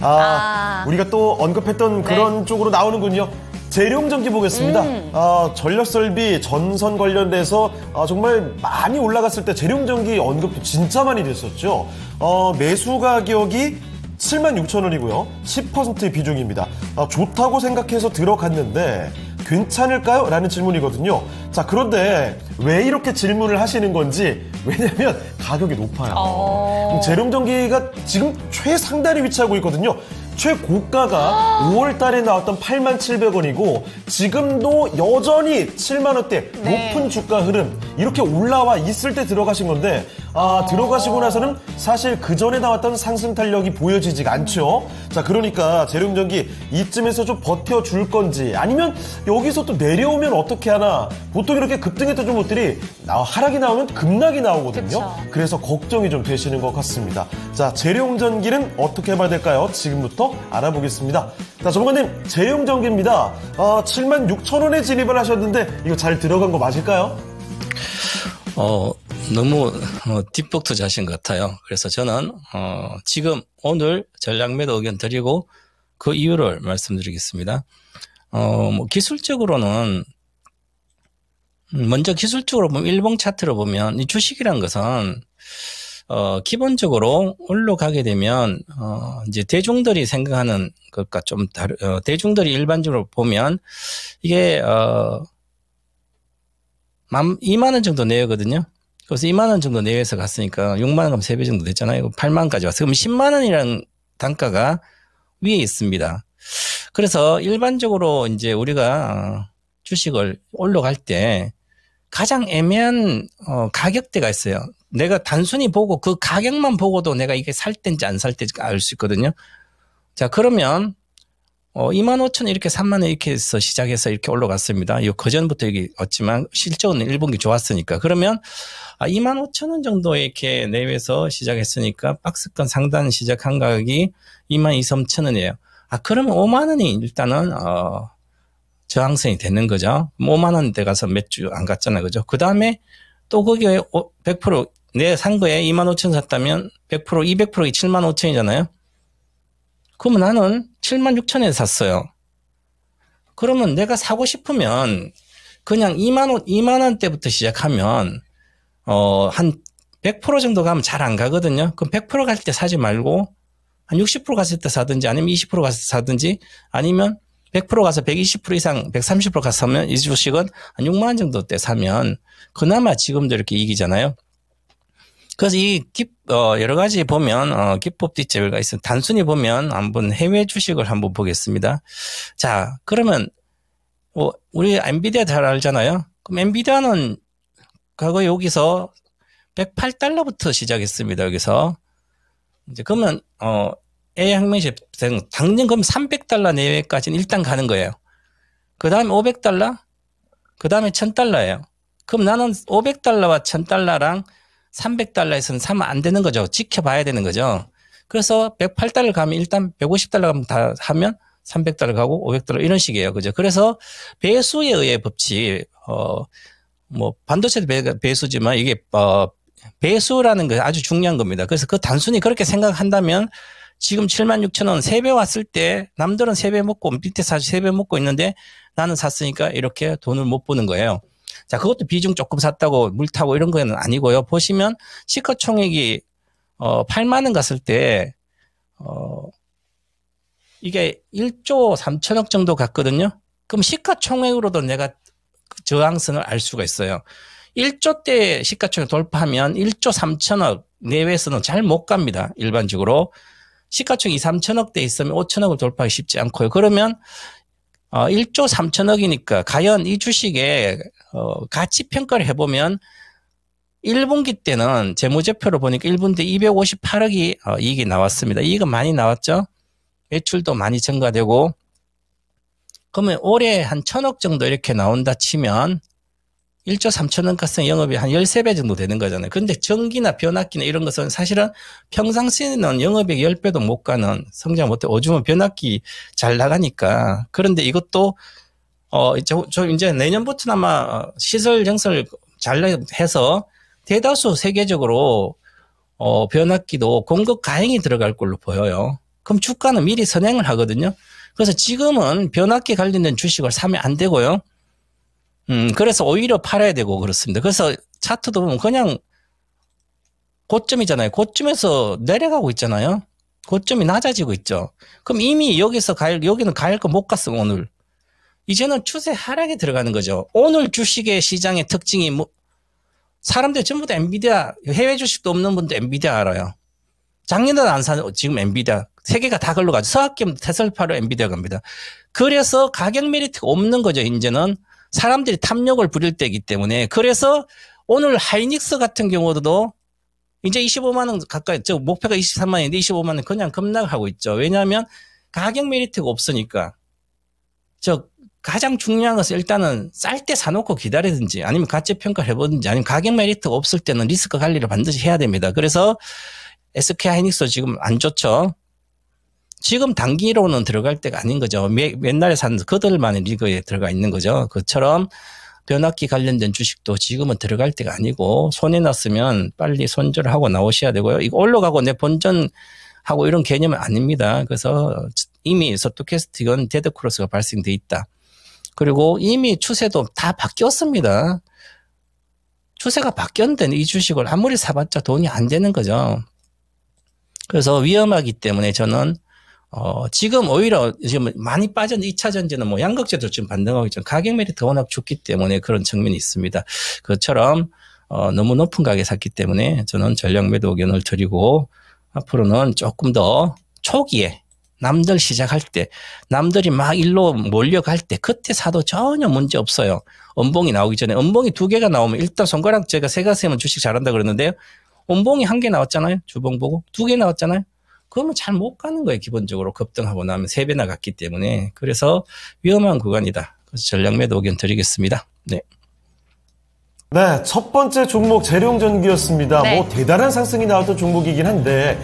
아, 아. 우리가 또 언급했던 네. 그런 쪽으로 나오는군요. 재룡전기 보겠습니다. 음. 아, 전력설비 전선 관련돼서 아, 정말 많이 올라갔을 때 재룡전기 언급도 진짜 많이 됐었죠. 어, 매수 가격이 7만 6천 원이고요. 10%의 비중입니다. 아, 좋다고 생각해서 들어갔는데 괜찮을까요? 라는 질문이거든요. 자, 그런데 왜 이렇게 질문을 하시는 건지 왜냐면 가격이 높아요. 어... 그 제롬 전기가 지금 최상단에 위치하고 있거든요. 최고가가 5월 달에 나왔던 8만 700원이고 지금도 여전히 7만 원대 높은 주가 흐름 이렇게 올라와 있을 때 들어가신 건데 아, 들어가시고 나서는 사실 그 전에 나왔던 상승 탄력이 보여지지가 않죠. 자, 그러니까 재룡전기 이쯤에서 좀 버텨줄 건지 아니면 여기서 또 내려오면 어떻게 하나 보통 이렇게 급등했던 종목들이 나, 하락이 나오면 급락이 나오거든요. 그쵸. 그래서 걱정이 좀 되시는 것 같습니다. 자, 재룡전기는 어떻게 봐야 될까요? 지금부터 알아보겠습니다. 자, 전문가님, 재용전기입니다 아, 7만 6천 원에 진입을 하셨는데 이거 잘 들어간 거 맞을까요? 어, 너무 어, 뒷북 투자하신 것 같아요. 그래서 저는 어, 지금 오늘 전략 매도 의견 드리고 그 이유를 말씀드리겠습니다. 어, 뭐 기술적으로는 먼저 기술적으로 보면 일봉 차트로 보면 이 주식이란 것은 어, 기본적으로 올라 가게 되면 어, 이제 대중들이 생각하는 것과 좀 다르 어, 대중들이 일반적으로 보면 이게 어 만, 2만 원 정도 내거든요 그래서 2만 원 정도 내에서 갔으니까 6만 원 하면 3배 정도 됐잖아요. 8만까지 원 왔어요. 그럼 10만 원이라는 단가가 위에 있습니다. 그래서 일반적으로 이제 우리가 어, 주식을 올라갈 때 가장 애매한 어, 가격대가 있어요. 내가 단순히 보고 그 가격만 보고도 내가 이게 살 때인지 안 살 때인지 알 수 있거든요. 자, 그러면 어, 2만 5천 이렇게 3만 원 이렇게 해서 시작해서 이렇게 올라갔습니다. 이 그전부터 여기 왔지만 실적은 1분기 좋았으니까. 그러면 아, 2만 5천 원 정도 이렇게 내외에서 시작했으니까 박스권 상단 시작한 가격이 2만 2, 3천 원이에요. 아, 그러면 5만 원이 일단은, 어, 저항선이 되는 거죠. 5만 원대 가서 몇 주 안 갔잖아요. 그죠? 그 다음에 또 거기에 100% 내산 거에 2만 5천 샀다면 100% 200%이 7만 5천이잖아요. 그러면 나는 7만 6천에 샀어요. 그러면 내가 사고 싶으면 그냥 2만 원 2만 원대부터 시작하면 어한 100% 정도 가면 잘 안 가거든요. 그럼 100%갈 때 사지 말고 한 60% 갔을 때 사든지 아니면 20% 갔을 때 사든지 아니면 100% 가서 120% 이상 130% 가서 사면 이 주식은 한 6만 원 정도 때 사면 그나마 지금도 이렇게 이기잖아요. 그래서 이 기, 어, 여러 가지 보면 어, 기법 뒷제비가 있어니 단순히 보면 한번 해외 주식을 한번 보겠습니다. 자, 그러면 뭐 우리 엔비디아 잘 알잖아요. 그럼 엔비디아는 과거 여기서 108달러부터 시작했습니다. 여기서 이제 그러면 어 A 항명시 당연 그럼 300달러 내외까지는 일단 가는 거예요. 그 다음에 500달러, 그 다음에 1000달러예요. 그럼 나는 500달러와 1000달러랑 300달러에서는 사면 안 되는 거죠. 지켜봐야 되는 거죠. 그래서 108달러 가면 일단 150달러 가면 다 하면 300달러 가고 500달러 이런 식이에요. 그죠? 그래서 배수에 의해 법칙, 어, 뭐, 반도체도 배, 수지만 이게, 어, 배수라는 게 아주 중요한 겁니다. 그래서 그 단순히 그렇게 생각한다면 지금 7만 6천 원 3배 왔을 때 남들은 3배 먹고 밑에 사서 3배 먹고 있는데 나는 샀으니까 이렇게 돈을 못 버는 거예요. 자, 그것도 비중 조금 샀다고 물 타고 이런 거는 아니고요. 보시면 시가 총액이 어 8만 원 갔을 때 어, 이게 1조 3천억 정도 갔거든요. 그럼 시가총액으로도 내가 그 저항선을 알 수가 있어요. 1조 대 시가총액 돌파하면 1조 3천억 내외에서는 잘 못 갑니다. 일반적으로. 시가총 2, 3천억 대 있으면 5천억을 돌파하기 쉽지 않고요. 그러면 어, 1조 3천억이니까 과연 이 주식의 어, 가치 평가를 해보면 1분기 때는 재무제표로 보니까 1분기 258억이 어, 이익이 나왔습니다. 이익은 많이 나왔죠. 매출도 많이 증가되고 그러면 올해 한 천억 정도 이렇게 나온다 치면 1조 3천원 가스 영업이 한 13배 정도 되는 거잖아요. 근데 전기나 변압기나 이런 것은 사실은 평상시에는 영업액 10배도 못 가는 성장 못해. 오줌은 변압기 잘 나가니까. 그런데 이것도 어, 저, 저 이제 내년부터는 아마 시설 정설 잘 해서 대다수 세계적으로 어, 변압기도 공급 가행이 들어갈 걸로 보여요. 그럼 주가는 미리 선행을 하거든요. 그래서 지금은 변압기 관련된 주식을 사면 안 되고요. 음, 그래서 오히려 팔아야 되고 그렇습니다. 그래서 차트도 보면 그냥 고점이잖아요. 고점에서 내려가고 있잖아요. 고점이 낮아지고 있죠. 그럼 이미 여기서 갈, 여기는 갈 거 못 갔어, 오늘. 이제는 추세 하락에 들어가는 거죠. 오늘 주식의 시장의 특징이 뭐, 사람들 전부 다 엔비디아, 해외 주식도 없는 분도 엔비디아 알아요. 작년에는 안 사, 지금 엔비디아. 세계가 다 걸로 가죠. 서학겸 테슬파로 엔비디아 갑니다. 그래서 가격 메리트가 없는 거죠, 이제는. 사람들이 탐욕을 부릴 때이기 때문에 그래서 오늘 하이닉스 같은 경우도 이제 25만 원 가까이 저 목표가 23만인데 25만 원 그냥 급락하고 있죠. 왜냐하면 가격 메리트가 없으니까 저 가장 중요한 것은 일단은 쌀 때 사놓고 기다리든지 아니면 가치 평가를 해보든지 아니면 가격 메리트가 없을 때는 리스크 관리를 반드시 해야 됩니다. 그래서 SK 하이닉스 지금 안 좋죠. 지금 단기로는 들어갈 때가 아닌 거죠. 옛날에 산 그들만의 리그에 들어가 있는 거죠. 그처럼 변압기 관련된 주식도 지금은 들어갈 때가 아니고 손에 났으면 빨리 손절하고 나오셔야 되고요. 이거 올라가고 내 본전 하고 이런 개념은 아닙니다. 그래서 이미 서토캐스트 이건 데드크로스가 발생돼 있다. 그리고 이미 추세도 다 바뀌었습니다. 추세가 바뀌었는데 이 주식을 아무리 사봤자 돈이 안 되는 거죠. 그래서 위험하기 때문에 저는 어, 지금 오히려 지금 많이 빠진 2차 전지는 뭐 양극재도 지금 반등하고 있지 가격 메리트 워낙 좋기 때문에 그런 측면이 있습니다. 그처럼 어, 너무 높은 가격에 샀기 때문에 저는 전략 매도 의견을 드리고 앞으로는 조금 더 초기에 남들 시작할 때 남들이 막 일로 몰려갈 때 그때 사도 전혀 문제 없어요. 은봉이 나오기 전에 은봉이 두 개가 나오면 일단 손가락 제가 세가세면 주식 잘한다 그랬는데요 은봉이 한 개 나왔잖아요. 주봉 보고 두 개 나왔잖아요. 그러면 잘 못 가는 거예요. 기본적으로 급등하고 나면 세배나 갔기 때문에. 그래서 위험한 구간이다. 그래서 전략 매도 의견 드리겠습니다. 네. 네, 첫 번째 종목 재룡전기였습니다. 네. 뭐 대단한 상승이 나왔던 종목이긴 한데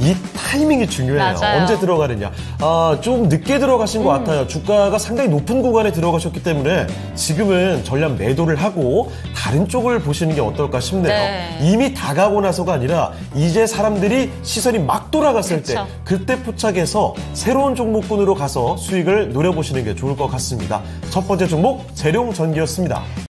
이 타이밍이 중요해요. 맞아요. 언제 들어가느냐. 아, 좀 늦게 들어가신 것 음. 같아요. 주가가 상당히 높은 구간에 들어가셨기 때문에 지금은 전량 매도를 하고 다른 쪽을 보시는 게 어떨까 싶네요. 네. 이미 다가고 나서가 아니라 이제 사람들이 시선이 막 돌아갔을 그쵸. 때 그때 포착해서 새로운 종목군으로 가서 수익을 노려보시는 게 좋을 것 같습니다. 첫 번째 종목 재룡 전기였습니다.